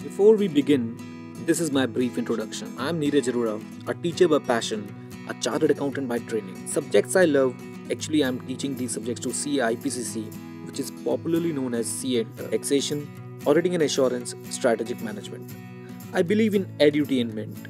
Before we begin, this is my brief introduction. I am Neeraj Arora, a teacher by passion, a chartered accountant by training. Subjects I love, actually I am teaching these subjects to CIPCC, which is popularly known as CA, Taxation, Auditing and Assurance, Strategic Management. I believe in edutainment.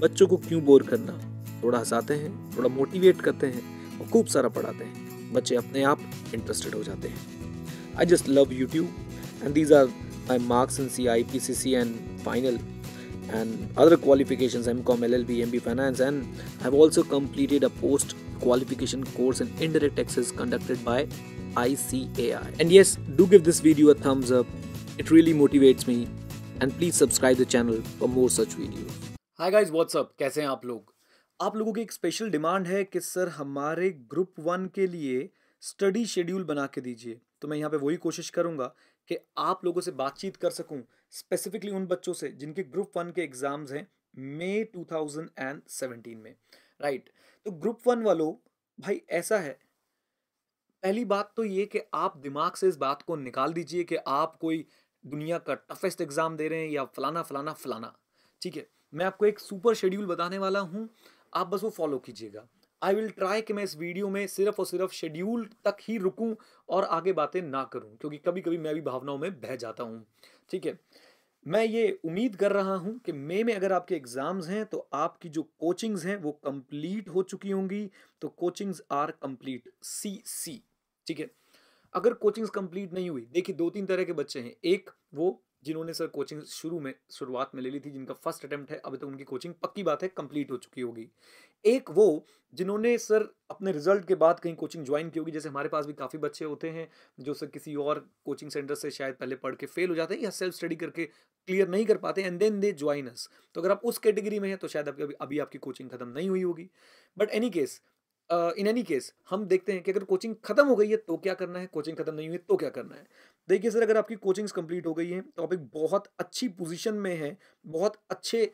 बच्चों को क्यों bore करना थोड़ा हंसाते हैं थोड़ा motivate करते हैं और खूब सारा पढ़ाते हैं बच्चे अपने आप इंटरेस्टेड हो जाते हैं I just love YouTube and these are my marks in CI, PCC and final and other qualifications MCOM, LLB, MB Finance and I've also completed a post qualification course in indirect taxes conducted by ICAI. And yes, do give this video a thumbs up. It really motivates me and please subscribe the channel for more such videos. Hi guys, what's up? कैसे हैं आप लोग? आप लोगों की एक special demand है कि सर हमारे ग्रुप वन के लिए स्टडी शेड्यूल बना के दीजिए तो मैं यहाँ पे वही कोशिश करूँगा कि आप लोगों से बातचीत कर सकूं स्पेसिफिकली उन बच्चों से जिनके ग्रुप वन के एग्ज़ाम्स हैं मई 2017 में राइट तो ग्रुप वन वालों भाई ऐसा है पहली बात तो ये कि आप दिमाग से इस बात को निकाल दीजिए कि आप कोई दुनिया का टफेस्ट एग्ज़ाम दे रहे हैं या फलाना फलाना फलाना ठीक है मैं आपको एक सुपर शेड्यूल बताने वाला हूँ आप बस वो फॉलो कीजिएगा आई विल ट्राई कि मैं इस वीडियो में सिर्फ और सिर्फ शेड्यूल तक ही रुकूं और आगे बातें ना करूं क्योंकि कभी कभी मैं भी भावनाओं में बह जाता हूं ठीक है मैं ये उम्मीद कर रहा हूं कि मई में अगर आपके एग्ज़ाम्स हैं तो आपकी जो कोचिंग्स हैं वो कंप्लीट हो चुकी होंगी तो कोचिंग्स आर कंप्लीट सी सी ठीक है अगर कोचिंग्स कंप्लीट नहीं हुई देखिए दो तीन तरह के बच्चे हैं एक वो जिन्होंने सर कोचिंग शुरू में शुरुआत में ले ली थी जिनका फर्स्ट अटैम्प्ट है अभी तक तो उनकी कोचिंग पक्की बात है कंप्लीट हो चुकी होगी एक वो जिन्होंने सर अपने रिजल्ट के बाद कहीं कोचिंग ज्वाइन की होगी जैसे हमारे पास भी काफ़ी बच्चे होते हैं जो सर किसी और कोचिंग सेंटर से शायद पहले पढ़ के फेल हो जाते हैं या सेल्फ स्टडी करके क्लियर नहीं कर पाते and then they join us तो अगर आप उस कैटेगरी में हैं तो शायद आपकी अभी आपकी कोचिंग ख़त्म नहीं हुई होगी but any case in any case हम देखते हैं कि अगर कोचिंग खत्म हो गई है तो क्या करना है कोचिंग खत्म नहीं हुई तो क्या करना है देखिए सर अगर आपकी कोचिंग्स कंप्लीट हो गई हैं तो आप एक बहुत अच्छी पोजिशन में हैं बहुत अच्छे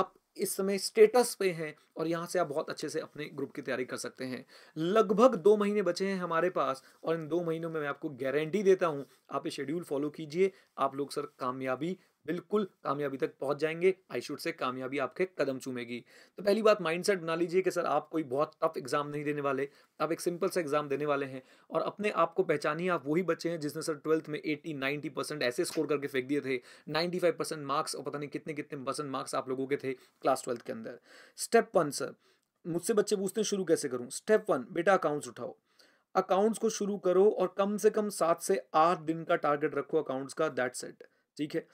आप इस समय स्टेटस पे हैं और यहाँ से आप बहुत अच्छे से अपने ग्रुप की तैयारी कर सकते हैं लगभग दो महीने बचे हैं हमारे पास और इन दो महीनों में मैं आपको गारंटी देता हूँ आप ये शेड्यूल फॉलो कीजिए आप लोग सर कामयाबी बिल्कुल कामयाबी तक पहुंच जाएंगे आई शुड से कामयाबी आपके कदम चूमेगी तो पहली बात माइंडसेट बना लीजिए कि सर आप कोई बहुत टफ एग्जाम नहीं देने वाले आप एक सिंपल सा एग्जाम देने वाले हैं और अपने आप को पहचानिए आप वही बच्चे हैं जिसने सर ट्वेल्थ में एट्टी नाइन्टी परसेंट ऐसे स्कोर करके फेंक दिए थे नाइन्टी फाइव परसेंट मार्क्स और पता नहीं कितने कितने परसेंट मार्क्स आप लोगों के थे क्लास ट्वेल्थ के अंदर स्टेप वन सर मुझसे बच्चे पूछते हैं शुरू कैसे करूँ स्टेप वन बेटा अकाउंट्स उठाओ अकाउंट्स को शुरू करो और कम से कम सात से आठ दिन का टारगेट रखो अकाउंट्स का दैट सेट ठीक है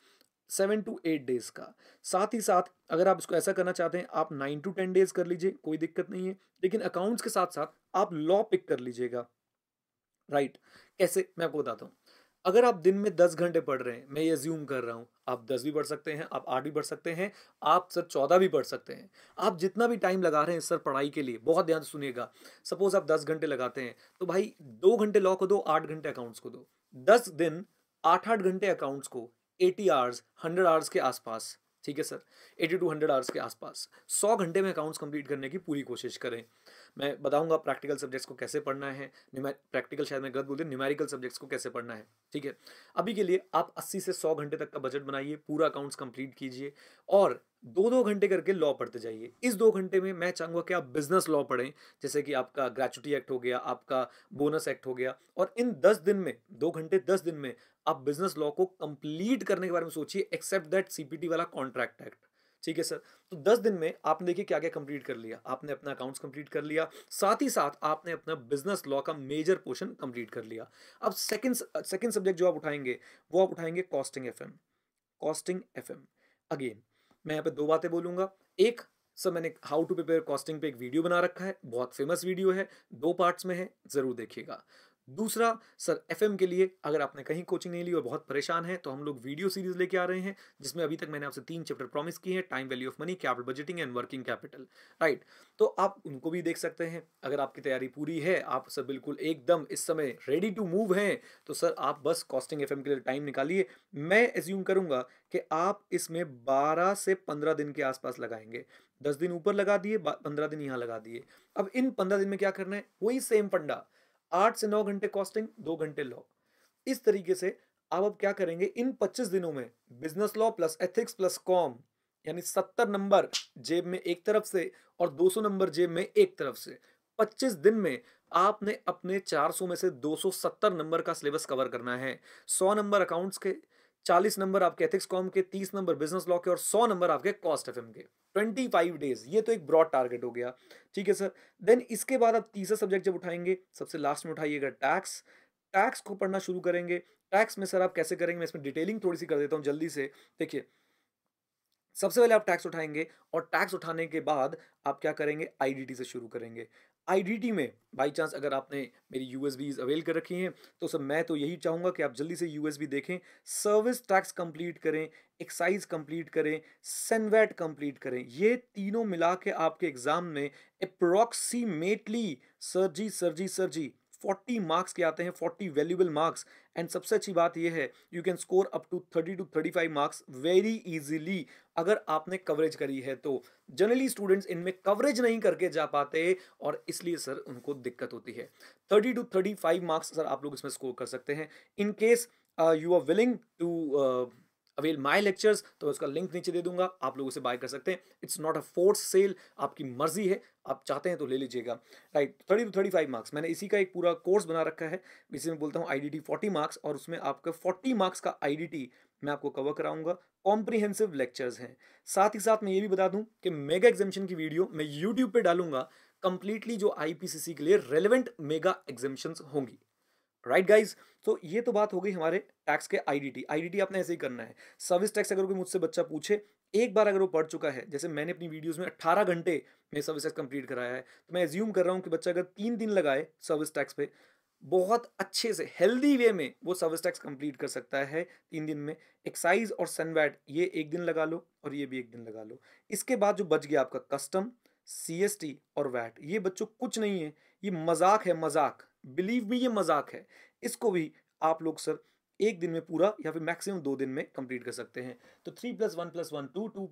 सेवन टू एट डेज़ का साथ ही साथ अगर आप इसको ऐसा करना चाहते हैं आप नाइन टू टेन डेज़ कर लीजिए कोई दिक्कत नहीं है लेकिन अकाउंट्स के साथ साथ आप लॉ पिक कर लीजिएगा राइट right. कैसे मैं आपको बताता हूँ अगर आप दिन में दस घंटे पढ़ रहे हैं मैं ये ज्यूम कर रहा हूँ आप दस भी पढ़ सकते हैं आप आठ भी पढ़ सकते हैं आप सर चौदह भी पढ़ सकते हैं आप जितना भी टाइम लगा रहे हैं सर पढ़ाई के लिए बहुत ध्यान सुनिएगा सपोज आप दस घंटे लगाते हैं तो भाई दो घंटे लॉ को दो आठ घंटे अकाउंट्स को दो दस दिन आठ आठ घंटे अकाउंट्स को एटी आवर्स हंड्रेड आवर्स के आसपास ठीक है sir eighty two hundred hours के आसपास सौ घंटे में अकाउंट्स कंप्लीट करने की पूरी कोशिश करें मैं बताऊंगा प्रैक्टिकल सब्जेक्ट्स को कैसे पढ़ना है प्रैक्टिकल शायद मैं गलत बोल दिया न्यूमेरिकल सब्जेक्ट्स को कैसे पढ़ना है ठीक है अभी के लिए आप अस्सी से सौ घंटे तक का बजट बनाइए पूरा अकाउंट्स कंप्लीट कीजिए और दो दो घंटे करके लॉ पढ़ते जाइए इस दो घंटे में मैं चाहूंगा कि आप बिजनेस लॉ पढ़ें जैसे कि आपका ग्रेचुटी एक्ट हो गया आपका बोनस एक्ट हो गया और इन दस दिन में दो घंटे दस दिन में आप बिजनेस लॉ को कंप्लीट करने के बारे में सोचिए एक्सेप्ट दैट सीपीटी वाला कॉन्ट्रैक्ट एक्ट ठीक है सर तो दस दिन में आपने देखिए क्या क्या कंप्लीट कर लिया आपने अपना अकाउंट्स कंप्लीट कर लिया साथ ही साथ आपने अपना बिजनेस लॉ का मेजर पोर्शन कंप्लीट कर लिया अब सेकंड सेकंड सब्जेक्ट जो आप उठाएंगे वो आप उठाएंगे costing F costing F again मैं यहाँ पे दो बातें बोलूंगा एक सर मैंने हाउ टू प्रिपेयर कॉस्टिंग पे एक वीडियो बना रखा है बहुत फेमस वीडियो है दो पार्ट्स में है ज़रूर देखिएगा दूसरा सर एफ के लिए अगर आपने कहीं कोचिंग नहीं ली और बहुत परेशान है तो हम लोग वीडियो सीरीज लेके आ रहे हैं जिसमें अभी तक मैंने आपसे तीन चैप्टर प्रॉमिस किए हैं time value of money capital budgeting and working capital right तो आप उनको भी देख सकते हैं अगर आपकी तैयारी पूरी है आप सर बिल्कुल एकदम इस समय रेडी टू मूव हैं तो सर आप बस कॉस्टिंग एफ के लिए टाइम निकालिए मैं एज्यूम करूंगा कि आप इसमें बारह से पंद्रह दिन के आसपास लगाएंगे दस दिन ऊपर लगा दिए पंद्रह दिन यहाँ लगा दिए अब इन पंद्रह दिन में क्या करना है वही सेम फंडा आठ से नौ घंटे कॉस्टिंग दो घंटे लॉ इस तरीके से आप अब क्या करेंगे इन पच्चीस दिनों में business law plus ethics plus com यानी सत्तर नंबर जेब में एक तरफ से और दो सौ नंबर जेब में एक तरफ से पच्चीस दिन में आपने अपने चार सौ में से दो सौ सत्तर नंबर का सिलेबस कवर करना है सौ नंबर अकाउंट्स के चालीस नंबर आपके एथिक्स कॉम के तीस नंबर बिजनेस लॉ के और सौ नंबर आपके कॉस्ट एफ के ट्वेंटी फाइव डेज ये तो एक ब्रॉड टारगेट हो गया ठीक है सर देन इसके बाद आप तीसरा सब्जेक्ट जब उठाएंगे सबसे लास्ट में उठाइएगा टैक्स टैक्स को पढ़ना शुरू करेंगे टैक्स में सर आप कैसे करेंगे मैं इसमें डिटेलिंग थोड़ी सी कर देता हूँ जल्दी से देखिए सबसे पहले आप टैक्स उठाएंगे और टैक्स उठाने के बाद आप क्या करेंगे आईडीटी से शुरू करेंगे आई में बाई चांस अगर आपने मेरी यू अवेल कर रखी हैं तो सर मैं तो यही चाहूँगा कि आप जल्दी से यू देखें सर्विस टैक्स कंप्लीट करें एक्साइज कंप्लीट करें सेनवेट कंप्लीट करें ये तीनों मिला के आपके एग्ज़ाम में approximately sir ji sir ji sir ji 40 marks के आते हैं 40 वैल्यूबल मार्क्स एंड सबसे अच्छी बात यह है you can score up to 30 to 35 marks very easily अगर आपने कवरेज करी है तो जनरली स्टूडेंट्स इनमें कवरेज नहीं करके जा पाते और इसलिए सर उनको दिक्कत होती है 30 टू 35 मार्क्स सर आप लोग इसमें स्कोर कर सकते हैं in case you are willing to avail my lectures तो उसका लिंक नीचे दे दूंगा आप लोग उसे बाय कर सकते हैं it's not a force sale आपकी मर्जी है आप चाहते हैं तो ले लीजिएगा right thirty to thirty five marks मैंने इसी का एक पूरा कोर्स बना रखा है जिसे मैं बोलता हूँ I D T forty marks और उसमें आपका फोर्टी मार्क्स का आई डी टी मैं आपको कवर कराऊंगा कॉम्प्रिहेंसिव लेक्चर्स हैं साथ ही साथ मैं ये भी बता दूँ कि मेगा एग्जामिशन की वीडियो मैं यूट्यूब पर डालूंगा कंप्लीटली जो आई पी सी सी के लिए रेलिवेंट मेगा एग्जामिशन होंगी राइट गाइज तो ये तो बात हो गई हमारे टैक्स के आईडीटी आईडीटी आपने ऐसे ही करना है सर्विस टैक्स अगर कोई मुझसे बच्चा पूछे एक बार अगर वो पढ़ चुका है जैसे मैंने अपनी वीडियोस में 18 घंटे में सर्विस टैक्स कंप्लीट कराया है तो मैं एज्यूम कर रहा हूँ कि बच्चा अगर तीन दिन लगाए सर्विस टैक्स पे बहुत अच्छे से हेल्दी वे में वो सर्विस टैक्स कंप्लीट कर सकता है तीन दिन में एक्साइज और सनवैट ये एक दिन लगा लो और ये भी एक दिन लगा लो इसके बाद जो बच गया आपका कस्टम सी और वैट ये बच्चों कुछ नहीं है ये मजाक है मजाक बिलीव भी ये मजाक है इसको भी आप लोग सर एक दिन में पूरा या फिर मैक्सिमम दो दिन में कंप्लीट कर सकते हैं तो three plus one plus one to two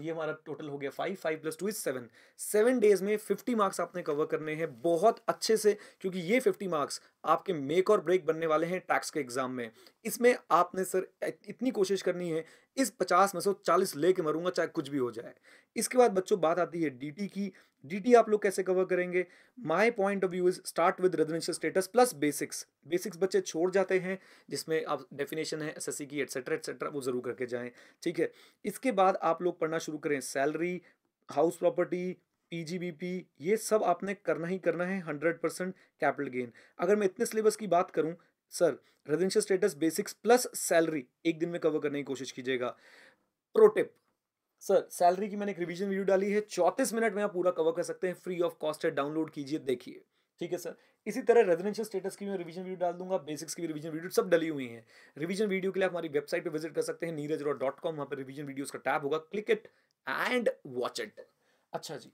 ये हमारा टोटल हो गया five five plus two is seven seven days में फिफ्टी मार्क्स आपने कवर करने हैं बहुत अच्छे से क्योंकि ये फिफ्टी मार्क्स आपके मेक और ब्रेक बनने वाले हैं टैक्स के एग्जाम में इसमें आपने सर इतनी कोशिश करनी है इस पचास में से चालीस ले के मरूंगा चाहे कुछ भी हो जाए इसके बाद बच्चों बात आती है डीटी की डीटी आप लोग कैसे कवर करेंगे my point of view is start with residential status plus basics basics बच्चे छोड़ जाते हैं जिसमें आप डेफिनेशन है एसएससी की एटसेट्रा एटसेट्रा वो जरूर करके जाएं ठीक है इसके बाद आप लोग पढ़ना शुरू करें सैलरी हाउस प्रॉपर्टी पीजीबीपी ये सब आपने करना ही करना है हंड्रेड कैपिटल गेन अगर मैं इतने सिलेबस की बात करूँ sir residential status basics plus salary एक दिन में कवर करने की कोशिश कीजिएगा प्रोटिप सर सैलरी की मैंने एक रिवीजन वीडियो डाली है चौतीस मिनट में आप पूरा कवर कर सकते हैं फ्री ऑफ कॉस्ट है डाउनलोड कीजिए देखिए ठीक है सर इसी तरह रेजिडेंशियल स्टेटस की मैं रिवीजन वीडियो डाल दूंगा बेसिक्स की रिवीजन वीडियो सब डली हुई है रिवीजन वीडियो के लिए हमारी वेबसाइट पे विजिट कर सकते हैं नीरज डॉट कॉम वहाँ पर रिवीजन वीडियोज का टैब होगा click it and watch it अच्छा जी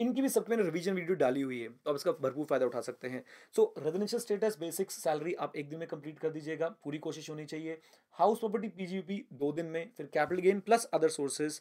इनकी भी सबके मैंने रिवीजन वीडियो डाली हुई है तो आप इसका भरपूर फायदा उठा सकते हैं so residential status basic salary आप एक दिन में कंप्लीट कर दीजिएगा पूरी कोशिश होनी चाहिए हाउस प्रॉपर्टी पीजीपी दो दिन में फिर capital gain plus other sources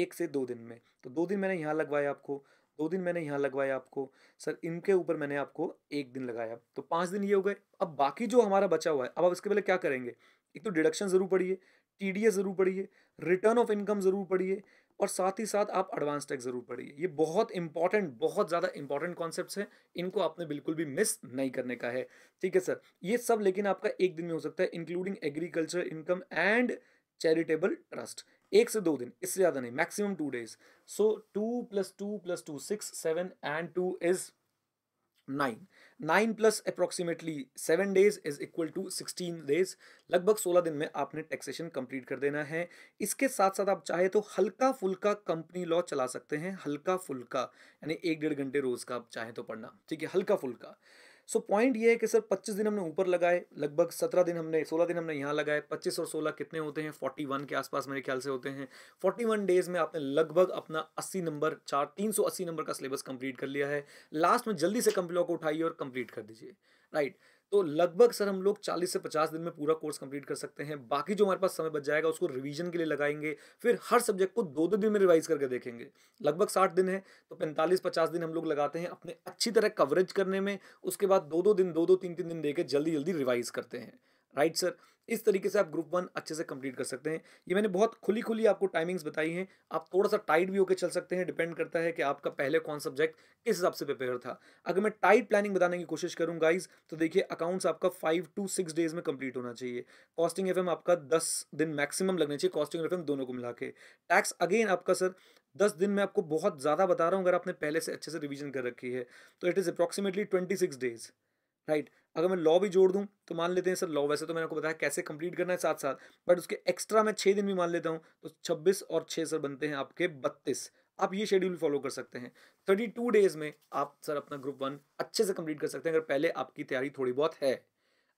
एक से दो दिन में तो दो दिन मैंने यहाँ लगवाया आपको दो दिन मैंने यहाँ लगवाया आपको सर इनके ऊपर मैंने आपको एक दिन लगाया तो पाँच दिन ये हो गए अब बाकी जो हमारा बचा हुआ है अब आप इसके पहले क्या करेंगे एक तो डिडक्शन ज़रूर पढ़िए टी ज़रूर पढ़िए रिटर्न ऑफ इनकम ज़रूर पढ़िए और साथ ही साथ आप एडवांस टेक ज़रूर पढ़िए ये बहुत इंपॉर्टेंट बहुत ज़्यादा इंपॉर्टेंट कॉन्सेप्ट हैं इनको आपने बिल्कुल भी मिस नहीं करने का है ठीक है सर ये सब लेकिन आपका एक दिन में हो सकता है including agriculture income and charitable trust एक से दो दिन इससे ज़्यादा नहीं maximum two days so two plus two plus two six seven and two is nine nine plus approximately seven days is equal to sixteen days लगभग सोलह दिन में आपने टैक्सेशन कंप्लीट कर देना है इसके साथ साथ आप चाहे तो हल्का फुल्का कंपनी लॉ चला सकते हैं हल्का फुल्का यानी एक डेढ़ घंटे रोज का आप चाहे तो पढ़ना ठीक है हल्का फुल्का सो पॉइंट ये है कि सर पच्चीस दिन हमने ऊपर लगाए लगभग सत्रह दिन हमने सोलह दिन हमने यहाँ लगाए पच्चीस और सोलह कितने होते हैं फोर्टी वन के आसपास मेरे ख्याल से होते हैं फोर्टी वन डेज में आपने लगभग अपना अस्सी नंबर चार तीन सौ अस्सी नंबर का सिलेबस कंप्लीट कर लिया है लास्ट में जल्दी से कंप्लॉ को उठाइए और कंप्लीट कर दीजिए राइट right. तो लगभग सर हम लोग 40 से 50 दिन में पूरा कोर्स कंप्लीट कर सकते हैं बाकी जो हमारे पास समय बच जाएगा उसको रिवीजन के लिए लगाएंगे फिर हर सब्जेक्ट को दो दो दिन में रिवाइज करके देखेंगे लगभग साठ दिन है तो पैंतालीस पचास दिन हम लोग लगाते हैं अपने अच्छी तरह कवरेज करने में उसके बाद दो दो दिन दो दो तीन तीन दिन दे जल्दी जल्दी रिवाइज करते हैं राइट सर इस तरीके से आप ग्रुप वन अच्छे से कंप्लीट कर सकते हैं ये मैंने बहुत खुली खुली आपको टाइमिंग्स बताई हैं आप थोड़ा सा टाइट भी होकर चल सकते हैं डिपेंड करता है कि आपका पहले कौन सब्जेक्ट किस हिसाब से प्रिपेयर था अगर मैं टाइट प्लानिंग बताने की कोशिश करूँ गाइज तो देखिए अकाउंट्स आपका फाइव टू सिक्स डेज में कंप्लीट होना चाहिए कॉस्टिंग एफ आपका दस दिन मैक्सिमम लगने चाहिए कॉस्टिंग एफ दोनों को मिला के टैक्स अगेन आपका सर दस दिन में आपको बहुत ज़्यादा बता रहा हूँ अगर आपने पहले से अच्छे से रिविजन कर रखी है तो it is approximately twenty six days right अगर मैं लॉ भी जोड़ दूँ तो मान लेते हैं सर लॉ वैसे तो मैंने आपको बताया कैसे कंप्लीट करना है साथ साथ बट उसके एक्स्ट्रा मैं छः दिन भी मान लेता हूँ तो छब्बीस और छः सर बनते हैं आपके बत्तीस आप ये शेड्यूल फॉलो कर सकते हैं थर्टी टू डेज में आप सर अपना ग्रुप वन अच्छे से कंप्लीट कर सकते हैं अगर पहले आपकी तैयारी थोड़ी बहुत है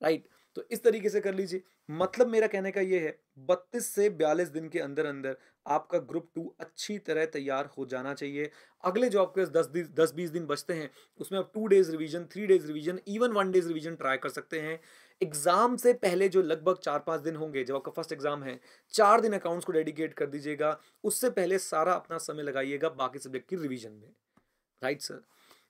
राइट तो इस तरीके से कर लीजिए मतलब मेरा कहने का ये है बत्तीस से बयालीस दिन के अंदर अंदर आपका ग्रुप टू अच्छी तरह तैयार हो जाना चाहिए अगले जो आपके दस दिन दस बीस दिन बचते हैं उसमें आप two days revision three days revision even one days revision try कर सकते हैं एग्जाम से पहले जो लगभग चार पाँच दिन होंगे जब आपका फर्स्ट एग्जाम है चार दिन अकाउंट्स को डेडिकेट कर दीजिएगा उससे पहले सारा अपना समय लगाइएगा बाकी सब्जेक्ट की रिविजन में राइट सर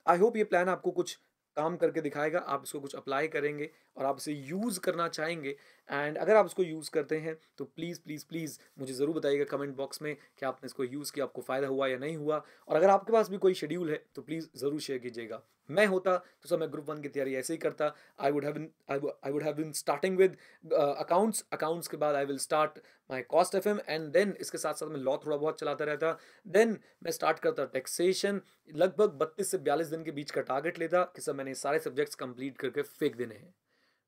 आई होप ये प्लान आपको कुछ काम करके दिखाएगा आप इसको कुछ अप्लाई करेंगे और आप इसे यूज़ करना चाहेंगे एंड अगर आप इसको यूज़ करते हैं तो प्लीज़ प्लीज़ प्लीज़ मुझे ज़रूर बताइएगा कमेंट बॉक्स में कि आपने इसको यूज़ किया आपको फ़ायदा हुआ या नहीं हुआ और अगर आपके पास भी कोई शेड्यूल है तो प्लीज़ ज़रूर शेयर कीजिएगा मैं होता तो सर मैं ग्रुप वन की तैयारी ऐसे ही करता I would I would have been starting with accounts accounts के बाद I will start my cost F M and then इसके साथ साथ मैं लॉ थोड़ा बहुत चलाता रहता देन मैं स्टार्ट करता टैक्सेशन लगभग बत्तीस से बयालीस दिन के बीच का टारगेट लेता कि सर मैंने सारे सब्जेक्ट्स कंप्लीट करके फेंक देने हैं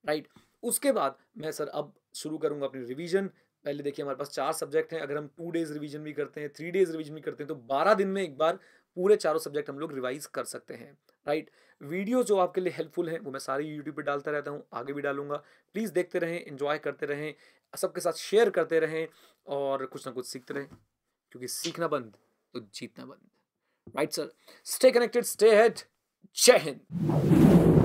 राइट right? उसके बाद मैं सर अब शुरू करूँगा अपनी रिविजन पहले देखिए हमारे पास चार सब्जेक्ट हैं अगर हम टू डेज रिवीजन भी करते हैं थ्री डेज रिवीजन भी करते हैं तो बारह दिन में एक बार पूरे चारों सब्जेक्ट हम लोग रिवाइज कर सकते हैं राइट वीडियो जो आपके लिए हेल्पफुल हैं वो मैं सारी यूट्यूब पर डालता रहता हूँ आगे भी डालूंगा प्लीज़ देखते रहें इन्जॉय करते रहें सबके साथ शेयर करते रहें और कुछ ना कुछ सीखते रहें क्योंकि सीखना बंद तो जीतना बंद right sir stay connected stay ahead जय हिंद